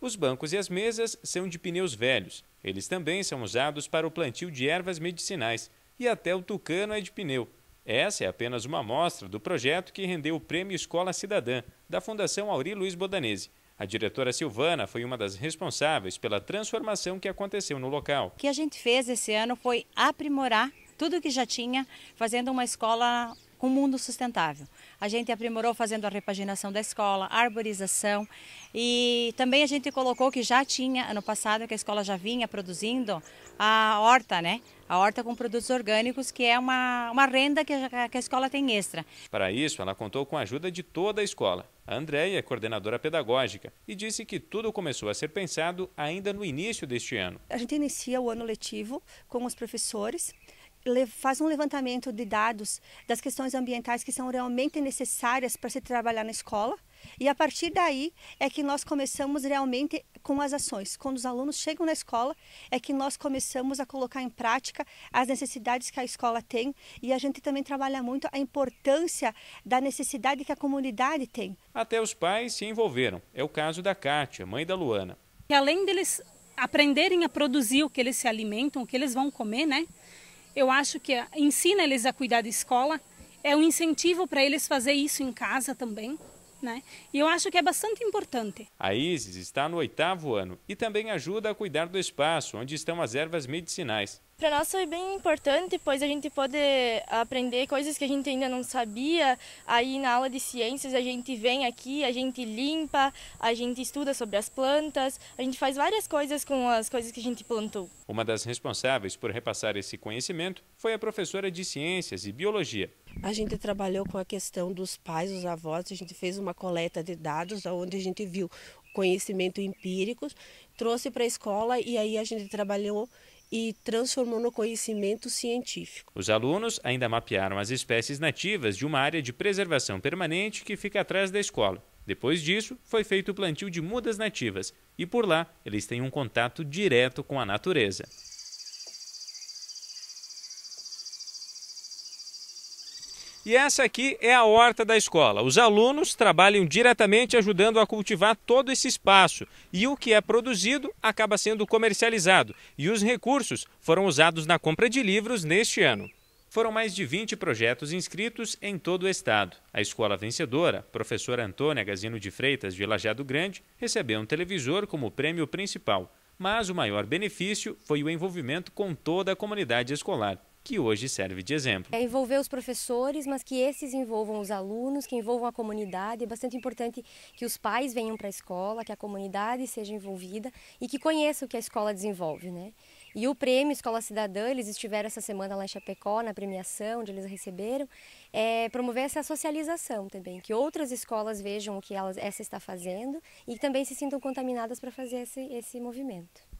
Os bancos e as mesas são de pneus velhos. Eles também são usados para o plantio de ervas medicinais e até o tucano é de pneu. Essa é apenas uma amostra do projeto que rendeu o Prêmio Escola Cidadã da Fundação Auri Luiz Bodanese. A diretora Silvana foi uma das responsáveis pela transformação que aconteceu no local. O que a gente fez esse ano foi aprimorar tudo o que já tinha, fazendo uma escola com o mundo sustentável. A gente aprimorou fazendo a repaginação da escola, a arborização e também a gente colocou que já tinha ano passado que a escola já vinha produzindo a horta, né? A horta com produtos orgânicos, que é uma, uma renda que a, que a escola tem extra. Para isso, ela contou com a ajuda de toda a escola. A Andréia é coordenadora pedagógica e disse que tudo começou a ser pensado ainda no início deste ano. A gente inicia o ano letivo com os professores faz um levantamento de dados das questões ambientais que são realmente necessárias para se trabalhar na escola. E a partir daí é que nós começamos realmente com as ações. Quando os alunos chegam na escola, é que nós começamos a colocar em prática as necessidades que a escola tem e a gente também trabalha muito a importância da necessidade que a comunidade tem. Até os pais se envolveram. É o caso da Kátia, mãe da Luana. E além deles aprenderem a produzir o que eles se alimentam, o que eles vão comer, né? Eu acho que ensina eles a cuidar da escola, é um incentivo para eles fazer isso em casa também. Né? E eu acho que é bastante importante. A Isis está no oitavo ano e também ajuda a cuidar do espaço onde estão as ervas medicinais. Para nós foi bem importante, pois a gente pode aprender coisas que a gente ainda não sabia. Aí na aula de ciências a gente vem aqui, a gente limpa, a gente estuda sobre as plantas, a gente faz várias coisas com as coisas que a gente plantou. Uma das responsáveis por repassar esse conhecimento foi a professora de ciências e biologia. A gente trabalhou com a questão dos pais, os avós, a gente fez uma coleta de dados onde a gente viu conhecimento empírico, trouxe para a escola e aí a gente trabalhou e transformou no conhecimento científico. Os alunos ainda mapearam as espécies nativas de uma área de preservação permanente que fica atrás da escola. Depois disso, foi feito o plantio de mudas nativas e por lá eles têm um contato direto com a natureza. E essa aqui é a horta da escola. Os alunos trabalham diretamente ajudando a cultivar todo esse espaço e o que é produzido acaba sendo comercializado. E os recursos foram usados na compra de livros neste ano. Foram mais de 20 projetos inscritos em todo o estado. A escola vencedora, professora Antônia Gazino de Freitas, de Lajado Grande, recebeu um televisor como prêmio principal, mas o maior benefício foi o envolvimento com toda a comunidade escolar que hoje serve de exemplo. É envolver os professores, mas que esses envolvam os alunos, que envolvam a comunidade. É bastante importante que os pais venham para a escola, que a comunidade seja envolvida e que conheça o que a escola desenvolve, né? E o prêmio Escola Cidadã, eles estiveram essa semana lá em Chapecó, na premiação, onde eles receberam, é promover essa socialização também, que outras escolas vejam o que elas, essa está fazendo e também se sintam contaminadas para fazer esse, esse movimento.